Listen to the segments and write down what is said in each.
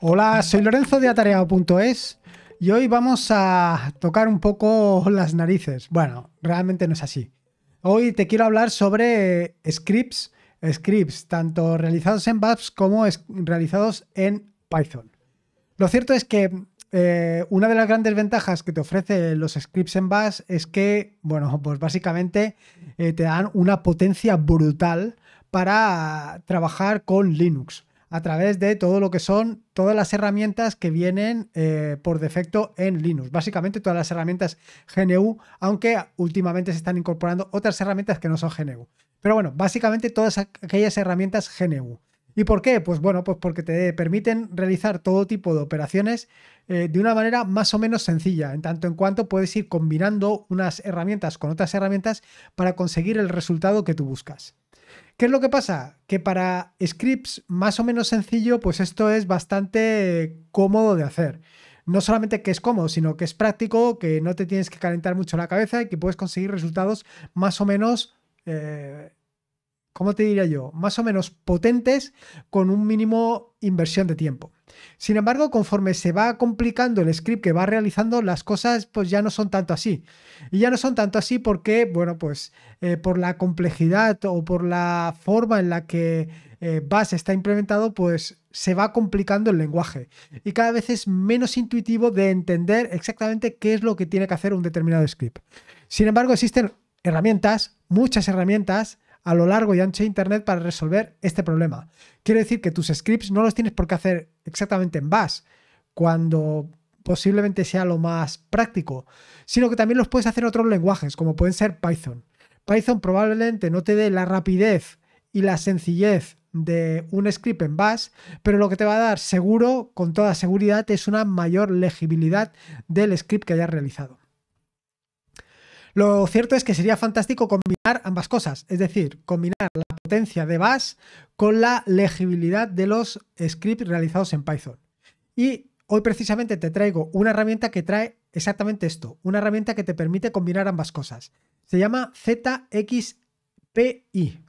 Hola, soy Lorenzo de Atareado.es y hoy vamos a tocar un poco las narices. Bueno, realmente no es así. Hoy te quiero hablar sobre scripts, scripts tanto realizados en Babs como realizados en Python. Lo cierto es que eh, una de las grandes ventajas que te ofrecen los scripts en Bash es que, bueno, pues básicamente eh, te dan una potencia brutal para trabajar con Linux a través de todo lo que son todas las herramientas que vienen eh, por defecto en Linux. Básicamente todas las herramientas GNU, aunque últimamente se están incorporando otras herramientas que no son GNU. Pero bueno, básicamente todas aquellas herramientas GNU. ¿Y por qué? Pues bueno, pues porque te permiten realizar todo tipo de operaciones eh, de una manera más o menos sencilla, en tanto en cuanto puedes ir combinando unas herramientas con otras herramientas para conseguir el resultado que tú buscas. ¿Qué es lo que pasa? Que para scripts más o menos sencillo, pues esto es bastante cómodo de hacer. No solamente que es cómodo, sino que es práctico, que no te tienes que calentar mucho la cabeza y que puedes conseguir resultados más o menos eh, ¿cómo te diría yo? Más o menos potentes con un mínimo inversión de tiempo. Sin embargo, conforme se va complicando el script que va realizando, las cosas pues ya no son tanto así. Y ya no son tanto así porque, bueno, pues eh, por la complejidad o por la forma en la que eh, está implementado, pues se va complicando el lenguaje y cada vez es menos intuitivo de entender exactamente qué es lo que tiene que hacer un determinado script. Sin embargo, existen herramientas, muchas herramientas, a lo largo y ancho de Internet para resolver este problema. Quiero decir que tus scripts no los tienes por qué hacer exactamente en Bash, cuando posiblemente sea lo más práctico, sino que también los puedes hacer en otros lenguajes, como pueden ser Python. Python probablemente no te dé la rapidez y la sencillez de un script en Bash, pero lo que te va a dar seguro, con toda seguridad, es una mayor legibilidad del script que hayas realizado. Lo cierto es que sería fantástico combinar ambas cosas, es decir, combinar la potencia de Bash con la legibilidad de los scripts realizados en Python. Y hoy precisamente te traigo una herramienta que trae exactamente esto, una herramienta que te permite combinar ambas cosas. Se llama ZXPI. Y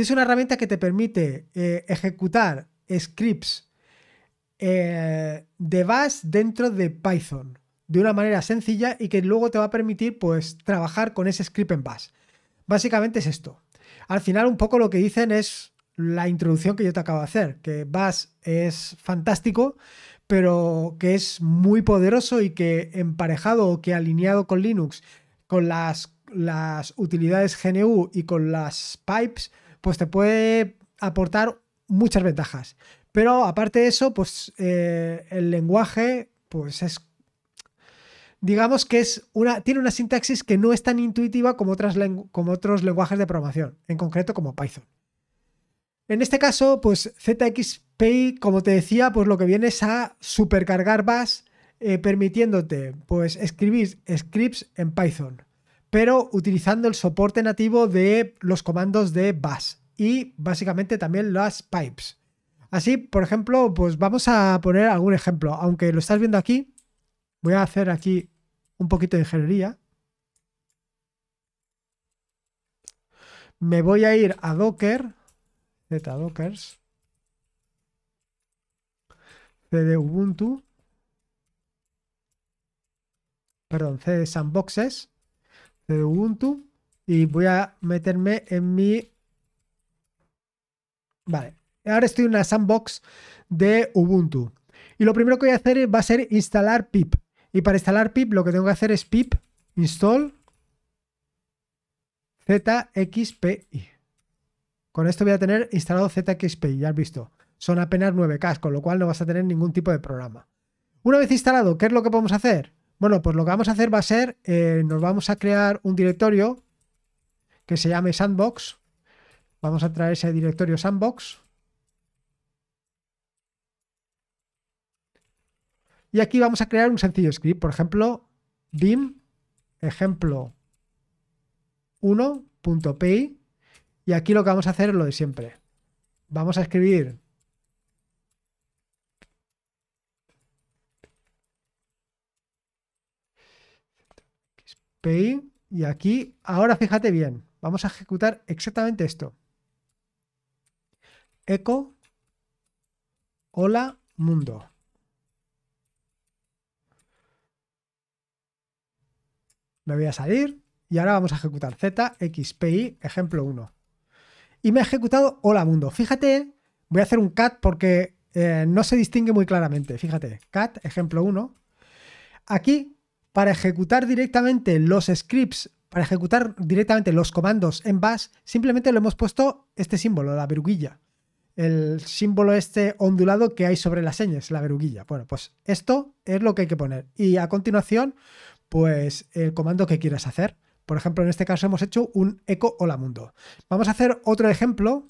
es una herramienta que te permite eh, ejecutar scripts eh, de Bash dentro de Python de una manera sencilla y que luego te va a permitir pues trabajar con ese script en bash. Básicamente es esto. Al final un poco lo que dicen es la introducción que yo te acabo de hacer, que bash es fantástico, pero que es muy poderoso y que emparejado o que alineado con Linux, con las, las utilidades GNU y con las pipes, pues te puede aportar muchas ventajas. Pero aparte de eso, pues eh, el lenguaje pues es digamos que es una, tiene una sintaxis que no es tan intuitiva como, otras como otros lenguajes de programación, en concreto como Python. En este caso, pues como te decía, pues lo que viene es a supercargar Bash, eh, permitiéndote pues escribir scripts en Python, pero utilizando el soporte nativo de los comandos de Bash y básicamente también las pipes. Así, por ejemplo, pues vamos a poner algún ejemplo, aunque lo estás viendo aquí, Voy a hacer aquí un poquito de ingeniería. Me voy a ir a Docker, Z Dockers, CD Ubuntu, perdón, CD Sandboxes, CD Ubuntu, y voy a meterme en mi... Vale, ahora estoy en una sandbox de Ubuntu. Y lo primero que voy a hacer va a ser instalar pip. Y para instalar pip lo que tengo que hacer es pip install zxpi. Con esto voy a tener instalado zxpi, ya has visto. Son apenas 9K, con lo cual no vas a tener ningún tipo de programa. Una vez instalado, ¿qué es lo que podemos hacer? Bueno, pues lo que vamos a hacer va a ser, eh, nos vamos a crear un directorio que se llame sandbox. Vamos a traer ese directorio sandbox. Y aquí vamos a crear un sencillo script, por ejemplo, dim ejemplo 1.py y aquí lo que vamos a hacer es lo de siempre. Vamos a escribir pay y aquí, ahora fíjate bien, vamos a ejecutar exactamente esto. echo hola mundo. Me voy a salir y ahora vamos a ejecutar ZXPI, ejemplo 1. Y me ha ejecutado hola mundo. Fíjate, voy a hacer un cat porque eh, no se distingue muy claramente. Fíjate, cat, ejemplo 1. Aquí, para ejecutar directamente los scripts, para ejecutar directamente los comandos en bash, simplemente le hemos puesto este símbolo, la veruguilla El símbolo este ondulado que hay sobre las señas, la veruguilla Bueno, pues esto es lo que hay que poner. Y a continuación pues el comando que quieras hacer. Por ejemplo, en este caso hemos hecho un eco hola mundo. Vamos a hacer otro ejemplo.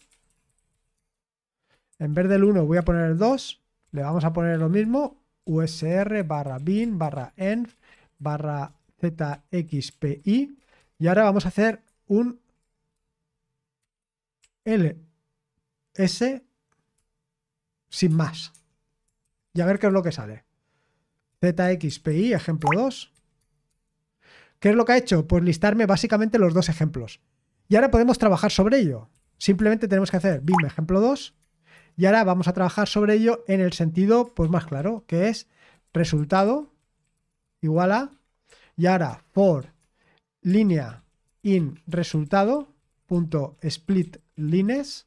En vez del 1 voy a poner el 2, le vamos a poner lo mismo, usr barra bin barra env barra zxpi y ahora vamos a hacer un ls sin más y a ver qué es lo que sale zxpi ejemplo 2 ¿Qué es lo que ha hecho? Pues listarme básicamente los dos ejemplos. Y ahora podemos trabajar sobre ello. Simplemente tenemos que hacer BIM ejemplo 2 y ahora vamos a trabajar sobre ello en el sentido pues más claro, que es resultado igual a y ahora for línea in resultado punto split lines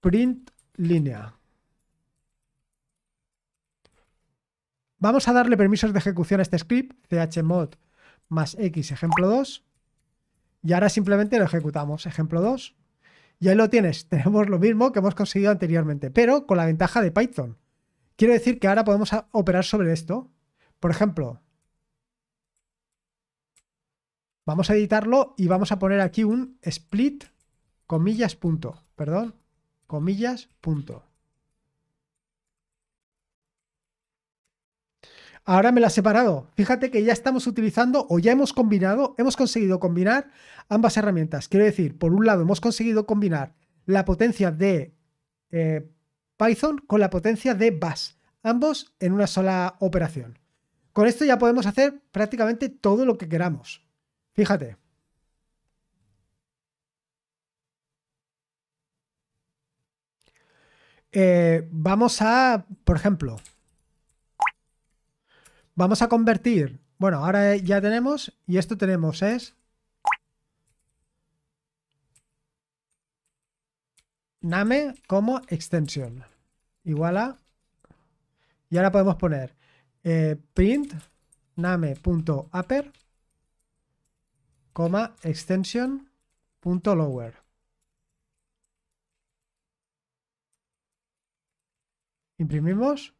print línea Vamos a darle permisos de ejecución a este script, chmod más x ejemplo 2. Y ahora simplemente lo ejecutamos, ejemplo 2. Y ahí lo tienes, tenemos lo mismo que hemos conseguido anteriormente, pero con la ventaja de Python. Quiero decir que ahora podemos operar sobre esto. Por ejemplo, vamos a editarlo y vamos a poner aquí un split comillas punto, perdón, comillas punto. Ahora me la he separado. Fíjate que ya estamos utilizando o ya hemos combinado, hemos conseguido combinar ambas herramientas. Quiero decir, por un lado, hemos conseguido combinar la potencia de eh, Python con la potencia de Bash, ambos en una sola operación. Con esto ya podemos hacer prácticamente todo lo que queramos. Fíjate. Eh, vamos a, por ejemplo, Vamos a convertir. Bueno, ahora ya tenemos, y esto tenemos es... Name como extension Igual a... Y ahora podemos poner eh, print name.upper, coma extension.lower. Imprimimos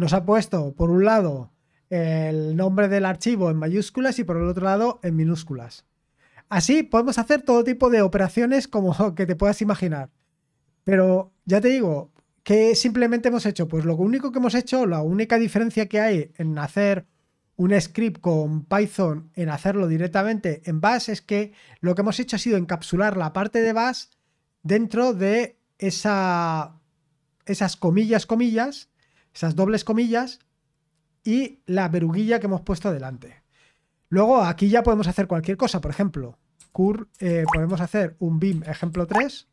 nos ha puesto, por un lado, el nombre del archivo en mayúsculas y por el otro lado en minúsculas. Así podemos hacer todo tipo de operaciones como que te puedas imaginar. Pero ya te digo, ¿qué simplemente hemos hecho? Pues lo único que hemos hecho, la única diferencia que hay en hacer un script con Python, en hacerlo directamente en Bash, es que lo que hemos hecho ha sido encapsular la parte de Bash dentro de esa, esas comillas, comillas, esas dobles comillas y la veruguilla que hemos puesto delante. Luego aquí ya podemos hacer cualquier cosa, por ejemplo, eh, podemos hacer un BIM ejemplo 3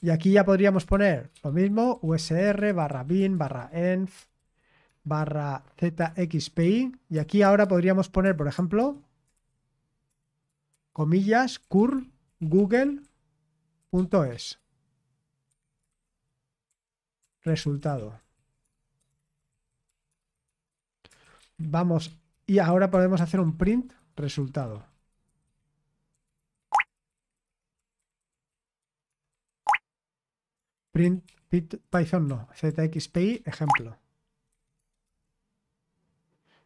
y aquí ya podríamos poner lo mismo, usr barra bin barra env barra zxpi y aquí ahora podríamos poner, por ejemplo, comillas curl google.es Resultado. Vamos, y ahora podemos hacer un print resultado. Print Python no, zxpi ejemplo.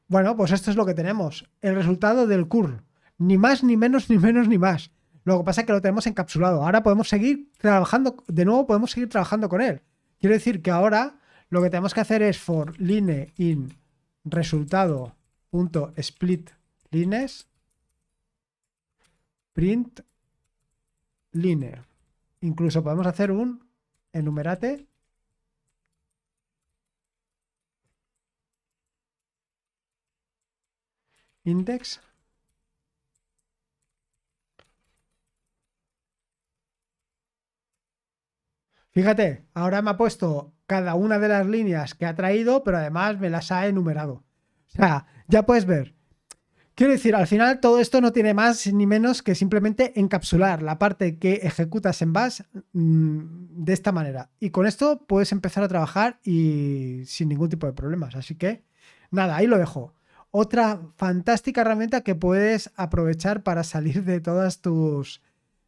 Bueno, pues esto es lo que tenemos, el resultado del curl. Ni más, ni menos, ni menos, ni más. Lo que pasa es que lo tenemos encapsulado. Ahora podemos seguir trabajando, de nuevo podemos seguir trabajando con él. Quiero decir que ahora lo que tenemos que hacer es for line in resultado punto print line. Incluso podemos hacer un enumerate index Fíjate, ahora me ha puesto cada una de las líneas que ha traído, pero además me las ha enumerado. O sea, ya puedes ver. Quiero decir, al final todo esto no tiene más ni menos que simplemente encapsular la parte que ejecutas en Bash mm, de esta manera. Y con esto puedes empezar a trabajar y sin ningún tipo de problemas. Así que, nada, ahí lo dejo. Otra fantástica herramienta que puedes aprovechar para salir de todas tus...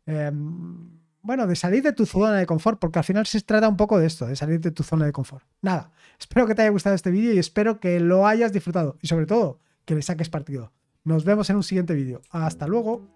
Em, bueno, de salir de tu zona de confort, porque al final se trata un poco de esto, de salir de tu zona de confort. Nada, espero que te haya gustado este vídeo y espero que lo hayas disfrutado y sobre todo que le saques partido. Nos vemos en un siguiente vídeo. Hasta luego.